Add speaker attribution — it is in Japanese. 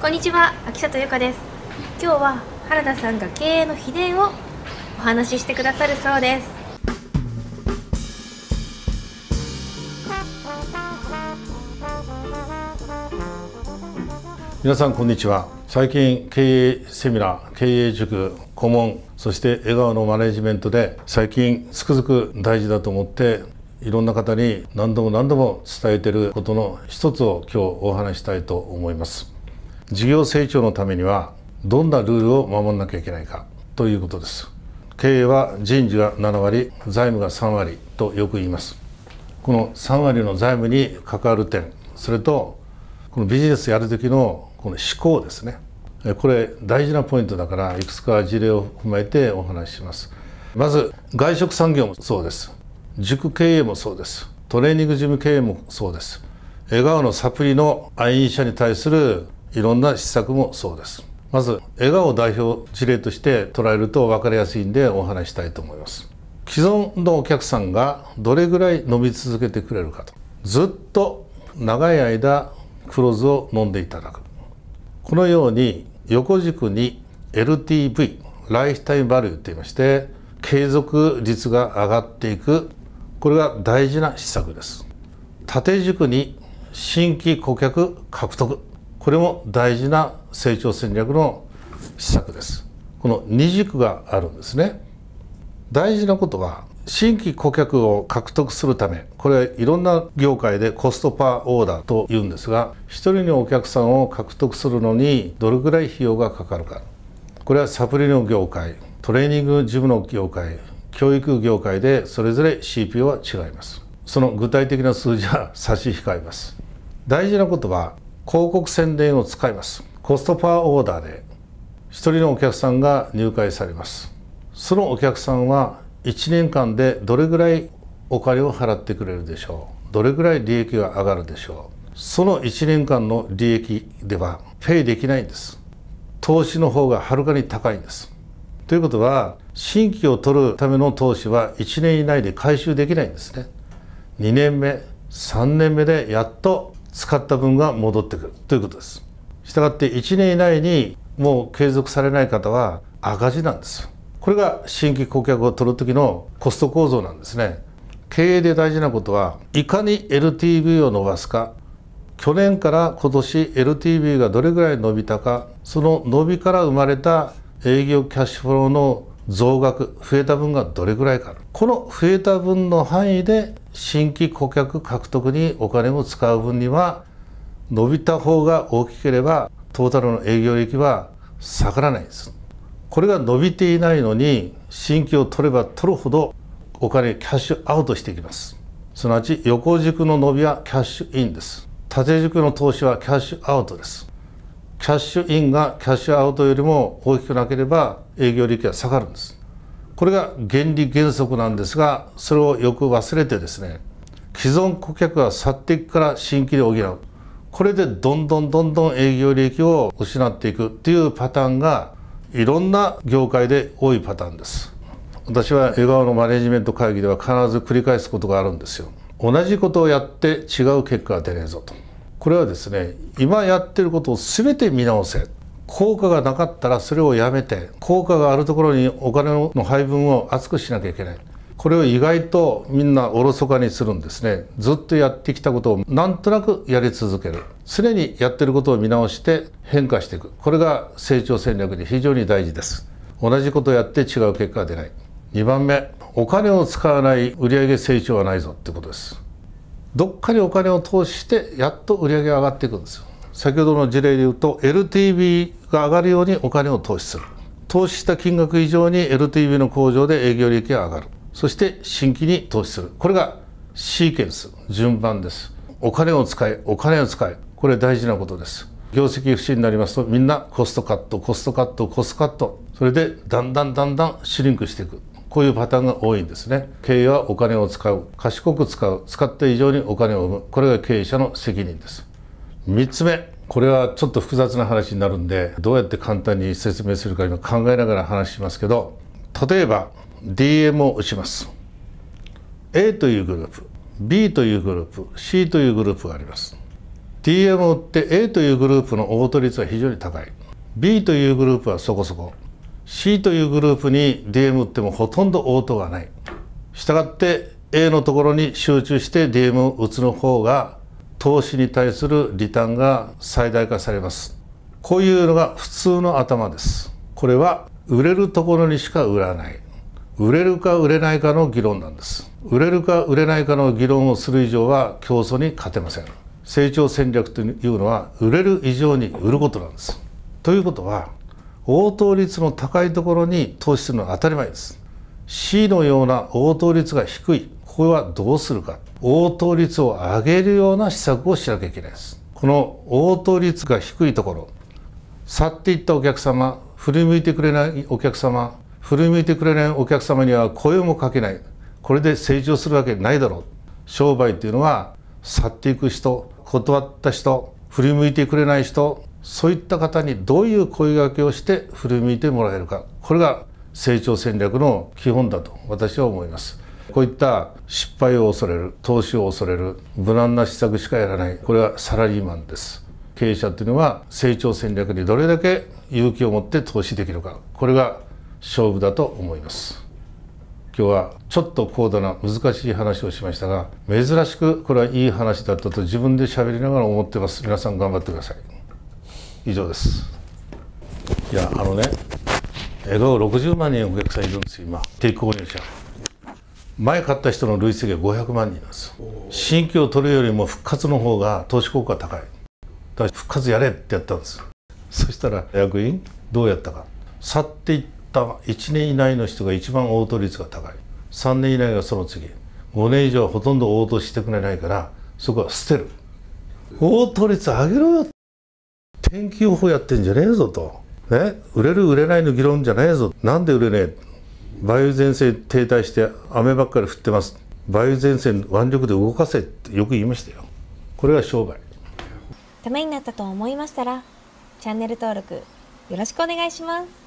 Speaker 1: こんにちは秋里由香です今日は原田さんが経営の秘伝をお話ししてくださるそうですみなさんこんにちは最近経営セミナー経営塾顧問そして笑顔のマネジメントで最近つくづく大事だと思っていろんな方に何度も何度も伝えていることの一つを今日お話したいと思います事業成長のためにはどんなルールを守らなきゃいけないかということです経営は人事が7割財務が3割とよく言いますこの3割の財務に関わる点それとこのビジネスやる時のこの思考ですねこれ大事なポイントだからいくつか事例を踏まえてお話ししますまず外食産業もそうです塾経営もそうですトレーニングジム経営もそうです笑顔のサプリの愛飲者に対するいろんな施策もそうですまず笑顔を代表事例として捉えると分かりやすいんでお話したいと思います既存のお客さんがどれぐらい飲み続けてくれるかとずっと長い間黒酢を飲んでいただくこのように横軸に LTV ライフタイムバリューといいまして継続率が上がっていくこれが大事な施策です縦軸に新規顧客獲得これも大事な成長戦略の施策ですこの二軸があるんですね大事なことは新規顧客を獲得するためこれはいろんな業界でコストパーオーダーというんですが一人のお客さんを獲得するのにどれぐらい費用がかかるかこれはサプリの業界トレーニングジムの業界教育業界でそれぞれ CPO は違いますその具体的な数字は差し控えます大事なことは広告宣伝を使いますコストパーオーダーで1人のお客さんが入会されますそのお客さんは1年間でどれぐらいお金を払ってくれるでしょうどれぐらい利益が上がるでしょうその1年間の利益ではペイできないんです投資の方がはるかに高いんですということは新規を取るための投資は1年以内で回収できないんですね2年目3年目でやっと使った分が戻ってくるということです。したがって1年以内にもう継続されない方は赤字なんですこれが新規顧客を取る時のコスト構造なんですね経営で大事なことはいかに LTV を伸ばすか去年から今年 LTV がどれぐらい伸びたかその伸びから生まれた営業キャッシュフローの増額増えた分がどれぐらいかこの増えた分の範囲で新規顧客獲得にお金を使う分には伸びた方が大きければトータルの営業利益は下がらないんですこれが伸びていないのに新規を取れば取るほどお金キャッシュアウトしていきますすなわち横軸の伸びはキャッシュインです縦軸の投資はキャッシュアウトですキャッシュインがキャッシュアウトよりも大きくなければ営業利益は下がるんですこれが原理原則なんですがそれをよく忘れてですね既存顧客が去っていくから新規で補うこれでどんどんどんどん営業利益を失っていくっていうパターンがいろんな業界で多いパターンです私は笑顔のマネジメント会議では必ず繰り返すことがあるんですよ同じことをやって違う結果が出ねえぞとこれはですね今やってることを全て見直せ効果がなかったらそれをやめて効果があるところにお金の配分を厚くしなきゃいけないこれを意外とみんなおろそかにするんですねずっとやってきたことをなんとなくやり続ける常にやってることを見直して変化していくこれが成長戦略で非常に大事です同じことをやって違う結果が出ない2番目お金を使わない売上成長はないぞってことですどっかにお金を投資してやっと売上が上がっていくんですよ先ほどの事例で言うと LTV が上がるようにお金を投資する投資した金額以上に LTV の向上で営業利益が上がるそして新規に投資するこれがシーケンス順番ですお金を使えお金を使えこれ大事なことです業績不振になりますとみんなコストカットコストカットコストカットそれでだんだんだんだんシュリンクしていくこういうパターンが多いんですね経営はお金を使う賢く使う使った以上にお金を生むこれが経営者の責任です3つ目これはちょっと複雑な話になるんでどうやって簡単に説明するか今考えながら話しますけど例えば DM を打ちます A というグループ B というグループ C というグループがあります DM を打って A というグループの応答率は非常に高い B というグループはそこそこ C というグループに DM 打ってもほとんど応答がないしたがって A のところに集中して DM を打つの方が投資に対するリターンが最大化されますこういうのが普通の頭ですこれは売れるところにしか売らない売れるか売れないかの議論なんです売れるか売れないかの議論をする以上は競争に勝てません成長戦略というのは売れる以上に売ることなんですということは応答率の高いところに投資するのは当たり前です C のような応答率が低いこれはどうするか応答率を上げるような施策をしなきゃいけないです。この応答率が低いところ、去っていったお客様、振り向いてくれないお客様、振り向いてくれないお客様には声もかけない。これで成長するわけないだろう。商売っていうのは、去っていく人、断った人、振り向いてくれない人、そういった方にどういう声掛けをして振り向いてもらえるか。これが成長戦略の基本だと私は思います。こういった失敗を恐れる投資を恐れる無難な施策しかやらないこれはサラリーマンです経営者というのは成長戦略にどれだけ勇気を持って投資できるかこれが勝負だと思います今日はちょっと高度な難しい話をしましたが珍しくこれはいい話だったと自分で喋りながら思ってます皆さん頑張ってください以上ですいやあのね江戸60万人お客さんいるんです今定期購入者前買った人の累積が500万人なんです新規を取るよりも復活の方が投資効果高いだから復活やれってやったんですそしたら役員どうやったか去っていった1年以内の人が一番応答率が高い3年以内がその次5年以上はほとんど応答してくれないからそこは捨てる応答率上げろよ天気予報やってんじゃねえぞと、ね、売れる売れないの議論じゃねえぞなんで売れねえ梅雨前線停滞して雨ばっかり降ってます梅雨前線腕力で動かせってよく言いましたよこれが商売ためになったと思いましたらチャンネル登録よろしくお願いします